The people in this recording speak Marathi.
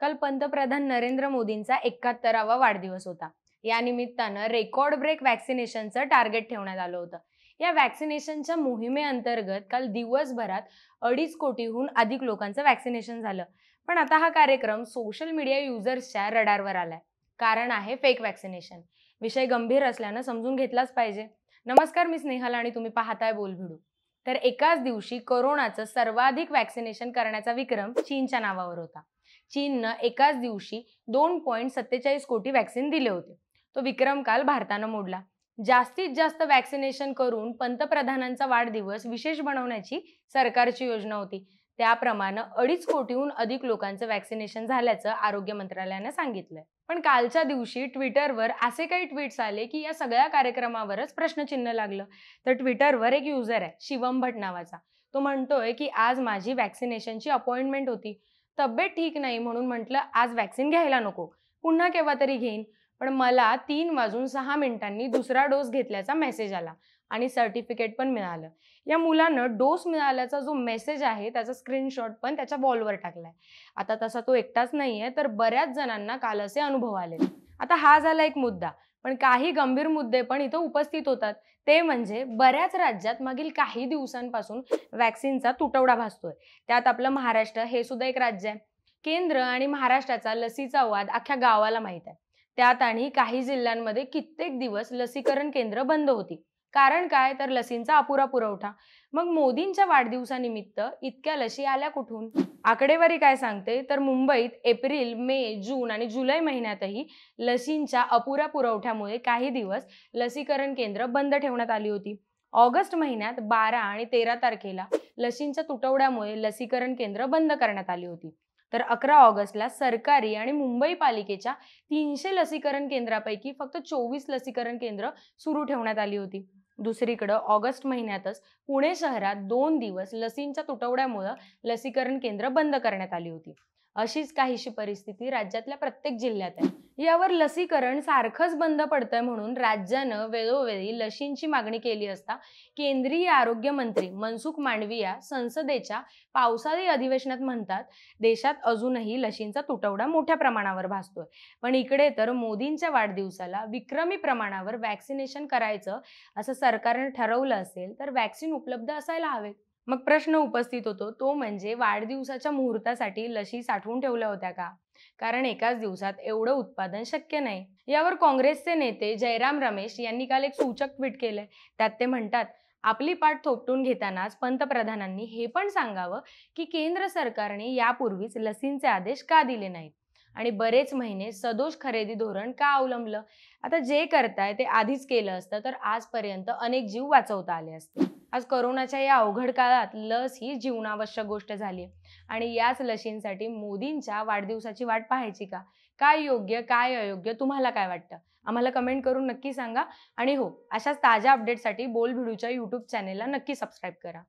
काल पंतप्रधान नरेंद्र मोदींचा एकाहत्तरावा वाढदिवस होता या निमित्तानं रेकॉर्ड ब्रेक वॅक्सिनेशनचं टार्गेट ठेवण्यात आलं होतं या मोहिमे मोहिमेअंतर्गत काल दिवसभरात अडीच कोटीहून अधिक लोकांचं वॅक्सिनेशन झालं पण आता हा कार्यक्रम सोशल मीडिया युजर्सच्या रडारवर आलाय कारण आहे फेक वॅक्सिनेशन विषय गंभीर असल्यानं समजून घेतलाच पाहिजे नमस्कार मी स्नेहल आणि तुम्ही पाहताय बोलभिडू तर एकाच दिवशी करोनाचं सर्वाधिक वॅक्सिनेशन करण्याचा विक्रम चीनच्या नावावर होता चीननं एकाच दिवशी दोन पॉईंट सत्तेचाळीस कोटी वॅक्सिन दिले होते तो विक्रम काल भारतानं मोडला जास्तीत जास्त वॅक्सिनेशन करून पंतप्रधानांचा वाढदिवस विशेष बनवण्याची सरकारची योजना होती त्याप्रमाणे अडीच कोटीहून अधिक लोकांचं वॅक्सिनेशन झाल्याचं आरोग्य मंत्रालयानं सांगितलंय पण कालच्या दिवशी ट्विटरवर असे काही ट्विट्स आले की या सगळ्या कार्यक्रमावरच प्रश्नचिन्ह लागलं तर ट्विटरवर एक युजर आहे शिवम भट नावाचा तो म्हणतोय की आज माझी वॅक्सिनेशनची अपॉइंटमेंट होती तब्येत ठीक नाही म्हणून म्हटलं आज वॅक्सिन घ्यायला नको पुन्हा केव्हा तरी घेईन पण मला तीन वाजून सहा मिनिटांनी दुसरा डोस घेतल्याचा मेसेज आला आणि सर्टिफिकेट पण मिळालं या मुलानं डोस मिळाल्याचा जो मेसेज आहे त्याचा स्क्रीनशॉट पण त्याच्या वॉलवर टाकलाय आता तसा तो एकटाच नाहीये तर बऱ्याच जणांना काल असे अनुभव आले आता हा झाला एक मुद्दा पण काही गंभीर मुद्दे पण इथं उपस्थित होतात ते म्हणजे बऱ्याच राज्यात मागील काही दिवसांपासून वॅक्सिनचा तुटवडा भासतोय त्यात आपलं महाराष्ट्र हे सुद्धा एक राज्य आहे केंद्र आणि महाराष्ट्राचा लसीचा वाद अख्ख्या गावाला माहीत आहे त्यात आणि काही जिल्ह्यांमध्ये कित्येक दिवस लसीकरण केंद्र बंद होती कारण काय तर लसींचा अपुरा पुरवठा मग मोदींच्या वाढदिवसानिमित्त इतक्या लशी आल्या कुठून आकडेवारी काय सांगते तर मुंबईत एप्रिल मे जून आणि जुलै महिन्यातही लसींच्या अपुऱ्या पुरवठ्यामुळे काही दिवस लसीकरण केंद्र बंद ठेवण्यात आली होती ऑगस्ट महिन्यात बारा आणि तेरा तारखेला लसींच्या तुटवड्यामुळे लसीकरण केंद्र बंद करण्यात आली होती तर अकरा ऑगस्टला सरकारी आणि मुंबई पालिकेच्या तीनशे लसीकरण केंद्रापैकी फक्त चोवीस लसीकरण केंद्र सुरू ठेवण्यात आली होती दुसरीकडं ऑगस्ट महिन्यातच पुणे शहरात दोन दिवस लसींच्या तुटवड्यामुळं लसीकरण केंद्र बंद करण्यात आली होती अशीच काहीशी परिस्थिती राज्यातल्या प्रत्येक जिल्ह्यात आहे यावर लसीकरण सारखंच बंद पडतंय म्हणून राज्यानं वेळोवेळी लशींची मागणी केली असता केंद्रीय आरोग्य मंत्री मनसुख मांडविया संसदेच्या पावसाळी अधिवेशनात म्हणतात देशात अजूनही लशींचा तुटवडा मोठ्या प्रमाणावर भासतोय पण इकडे तर मोदींच्या वाढदिवसाला विक्रमी प्रमाणावर व्हॅक्सिनेशन करायचं असं सरकारनं ठरवलं असेल तर वॅक्सिन उपलब्ध असायला हवेत मग प्रश्न उपस्थित होतो तो म्हणजे वाढदिवसाच्या मुहूर्तासाठी लशी साठवून ठेवल्या होत्या का कारण एकाच दिवसात एवढं उत्पादन शक्य नाही यावर काँग्रेसचे नेते जयराम रमेश यांनी काल एक सूचक ट्विट केलंय त्यात ते म्हणतात आपली पाठ थोपटून घेतानाच पंतप्रधानांनी हे पण सांगावं की केंद्र सरकारने यापूर्वीच लसींचे आदेश का दिले नाहीत आणि बरेच महिने सदोष खरेदी धोरण का अवलंबलं आता जे करताय ते आधीच केलं असतं तर आजपर्यंत अनेक जीव वाचवता आले असते आज करोनाच्या या अवघड काळात लस ही जीवनावश्यक गोष्ट झाली आहे आणि याच लशींसाठी मोदींच्या वाढदिवसाची वाट पाहायची का काय योग्य काय अयोग्य तुम्हाला काय वाटतं आम्हाला कमेंट करून नक्की सांगा आणि हो अशाच ताज्या अपडेटसाठी बोल भिडूच्या यूट्यूब चॅनेलला नक्की सबस्क्राईब करा